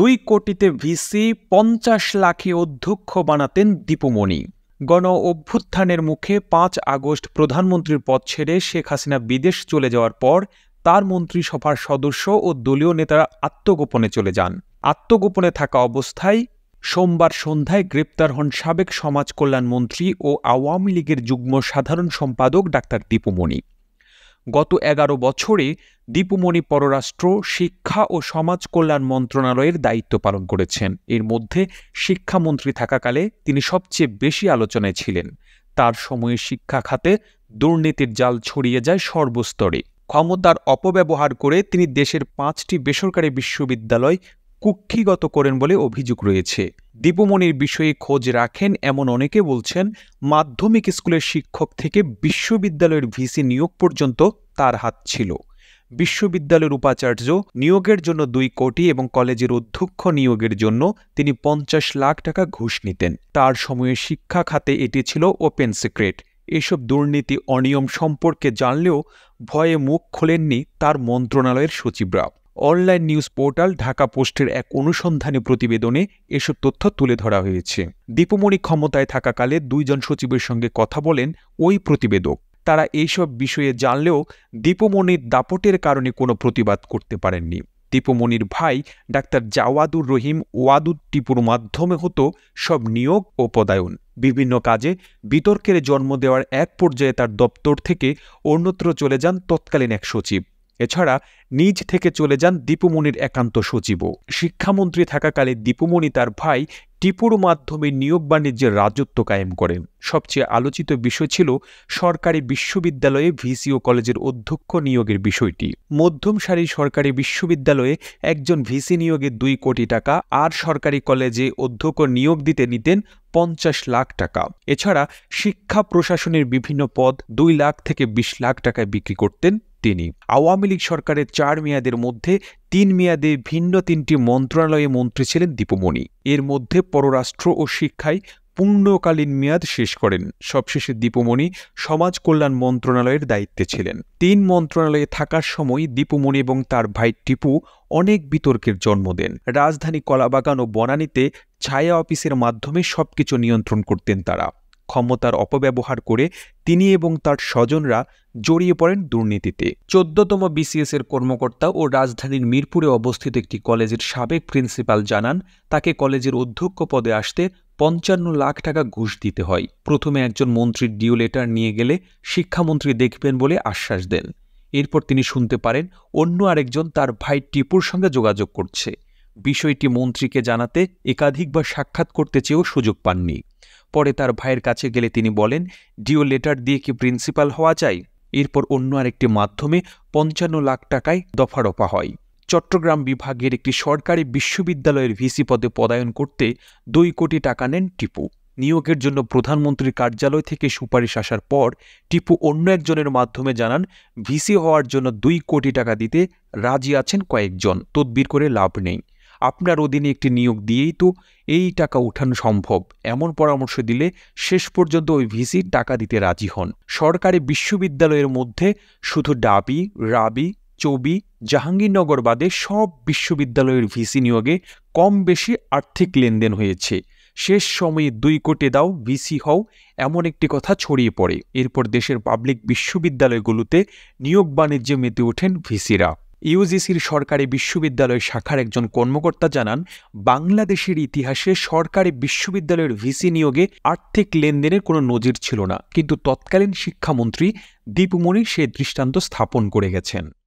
দুই কোটিতে ভিসি পঞ্চাশ লাখে অধ্যক্ষ বানাতেন দীপুমণি গণ অভ্যুত্থানের মুখে পাঁচ আগস্ট প্রধানমন্ত্রীর পদ ছেড়ে শেখ হাসিনা বিদেশ চলে যাওয়ার পর তার মন্ত্রিসভার সদস্য ও দলীয় নেতারা আত্মগোপনে চলে যান আত্মগোপনে থাকা অবস্থায় সোমবার সন্ধ্যায় গ্রেপ্তার হন সাবেক সমাজ কল্যাণ মন্ত্রী ও আওয়ামী লীগের যুগ্ম সাধারণ সম্পাদক ডাক্তার দীপুমণি গত এগারো বছরে দীপুমণি পররাষ্ট্র শিক্ষা ও সমাজ কল্যাণ মন্ত্রণালয়ের দায়িত্ব পালন করেছেন এর মধ্যে শিক্ষামন্ত্রী থাকাকালে তিনি সবচেয়ে বেশি আলোচনায় ছিলেন তার সময়ে শিক্ষা খাতে দুর্নীতির জাল ছড়িয়ে যায় সর্বস্তরে ক্ষমতার অপব্যবহার করে তিনি দেশের পাঁচটি বেসরকারি বিশ্ববিদ্যালয় কুক্ষিগত করেন বলে অভিযোগ রয়েছে দীপুমণির বিষয়ে খোঁজ রাখেন এমন অনেকে বলছেন মাধ্যমিক স্কুলের শিক্ষক থেকে বিশ্ববিদ্যালয়ের ভিসি নিয়োগ পর্যন্ত তার হাত ছিল বিশ্ববিদ্যালয়ের উপাচার্য নিয়োগের জন্য দুই কোটি এবং কলেজের অধ্যক্ষ নিয়োগের জন্য তিনি পঞ্চাশ লাখ টাকা ঘুষ নিতেন তার সময়ে শিক্ষা খাতে এটি ছিল ওপেন সিক্রেট এসব দুর্নীতি অনিয়ম সম্পর্কে জানলেও ভয়ে মুখ খোলেননি তার মন্ত্রণালয়ের সচিবরা অনলাইন নিউজ পোর্টাল ঢাকা পোস্টের এক অনুসন্ধানী প্রতিবেদনে এসব তথ্য তুলে ধরা হয়েছে দীপমণি ক্ষমতায় থাকাকালে দুইজন সচিবের সঙ্গে কথা বলেন ওই প্রতিবেদক তারা এইসব বিষয়ে জানলেও দীপমণির দাপটের কারণে কোনো প্রতিবাদ করতে পারেননি দীপমণির ভাই ডাক্তার জাওয়াদুর রহিম ওয়াদুদ টিপুর মাধ্যমে হতো সব নিয়োগ ও পদায়ন বিভিন্ন কাজে বিতর্কের জন্ম দেওয়ার এক পর্যায়ে তার দপ্তর থেকে অন্যত্র চলে যান তৎকালীন এক সচিব এছাড়া নিজ থেকে চলে যান দীপুমণির একান্ত সচিবও শিক্ষামন্ত্রী থাকাকালে দীপুমণি তার ভাই টিপুর মাধ্যমে নিয়োগ বাণিজ্যের রাজত্ব কায়েম করেন সবচেয়ে আলোচিত বিষয় ছিল সরকারি বিশ্ববিদ্যালয়ে ভিসিও কলেজের অধ্যক্ষ নিয়োগের বিষয়টি মধ্যম সারি সরকারি বিশ্ববিদ্যালয়ে একজন ভিসি নিয়োগে দুই কোটি টাকা আর সরকারি কলেজে অধ্যক্ষ নিয়োগ দিতে নিতেন পঞ্চাশ লাখ টাকা এছাড়া শিক্ষা প্রশাসনের বিভিন্ন পদ দুই লাখ থেকে বিশ লাখ টাকায় বিক্রি করতেন তিনি আওয়ামী লীগ সরকারের চার মেয়াদের মধ্যে তিন মেয়াদে ভিন্ন তিনটি মন্ত্রণালয়ে মন্ত্রী ছিলেন দীপমণি এর মধ্যে পররাষ্ট্র ও শিক্ষায় পূর্ণকালীন মেয়াদ শেষ করেন সবশেষে দীপুমণি সমাজ কল্যাণ মন্ত্রণালয়ের দায়িত্বে ছিলেন তিন মন্ত্রণালয়ে থাকার সময় দীপুমণি এবং তার ভাই টিপু অনেক বিতর্কের জন্ম দেন রাজধানী কলাবাগান ও বনানীতে ছায়া অফিসের মাধ্যমে সবকিছু নিয়ন্ত্রণ করতেন তারা ক্ষমতার অপব্যবহার করে তিনি এবং তার স্বজনরা জড়িয়ে পড়েন দুর্নীতিতে চোদ্দতম বিসিএস এর কর্মকর্তা ও রাজধানীর মিরপুরে অবস্থিত একটি কলেজের সাবেক প্রিন্সিপাল জানান তাকে কলেজের অধ্যক্ষ পদে আসতে পঞ্চান্ন লাখ টাকা ঘুষ দিতে হয় প্রথমে একজন মন্ত্রীর ডিও লেটার নিয়ে গেলে শিক্ষামন্ত্রী দেখবেন বলে আশ্বাস দেন এরপর তিনি শুনতে পারেন অন্য আরেকজন তার ভাই টিপুর সঙ্গে যোগাযোগ করছে বিষয়টি মন্ত্রীকে জানাতে একাধিকবার সাক্ষাৎ করতে চেয়েও সুযোগ পাননি পরে তার ভাইয়ের কাছে গেলে তিনি বলেন ডিও লেটার দিয়ে কি প্রিন্সিপাল হওয়া যায় এরপর অন্য আরেকটি মাধ্যমে পঞ্চান্ন লাখ টাকায় দফারফা হয় চট্টগ্রাম বিভাগের একটি সরকারি বিশ্ববিদ্যালয়ের ভিসি পদে পদায়ন করতে দুই কোটি টাকা নেন টিপু নিয়োগের জন্য প্রধানমন্ত্রীর কার্যালয় থেকে সুপারিশ আসার পর টিপু অন্য একজনের মাধ্যমে জানান ভিসি হওয়ার জন্য দুই কোটি টাকা দিতে রাজি আছেন কয়েকজন তদবির করে লাভ নেই আপনার অধীনে একটি নিয়োগ দিয়েই তো এই টাকা উঠানো সম্ভব এমন পরামর্শ দিলে শেষ পর্যন্ত ওই ভিসি টাকা দিতে রাজি হন সরকারি বিশ্ববিদ্যালয়ের মধ্যে শুধু ডাবি রাবি চবি জাহাঙ্গীরনগর বাদে সব বিশ্ববিদ্যালয়ের ভিসি নিয়োগে কম বেশি আর্থিক লেনদেন হয়েছে শেষ সময়ে দুই কোটি দাও ভিসি হও এমন একটি কথা ছড়িয়ে পড়ে এরপর দেশের পাবলিক বিশ্ববিদ্যালয়গুলোতে নিয়োগ বাণিজ্যে মেতে ওঠেন ভিসিরা ইউজিসির সরকারি বিশ্ববিদ্যালয় শাখার একজন কর্মকর্তা জানান বাংলাদেশের ইতিহাসে সরকারি বিশ্ববিদ্যালয়ের ভিসি নিয়োগে আর্থিক লেনদেনের কোনো নজির ছিল না কিন্তু তৎকালীন শিক্ষামন্ত্রী দীপমণি সে দৃষ্টান্ত স্থাপন করে গেছেন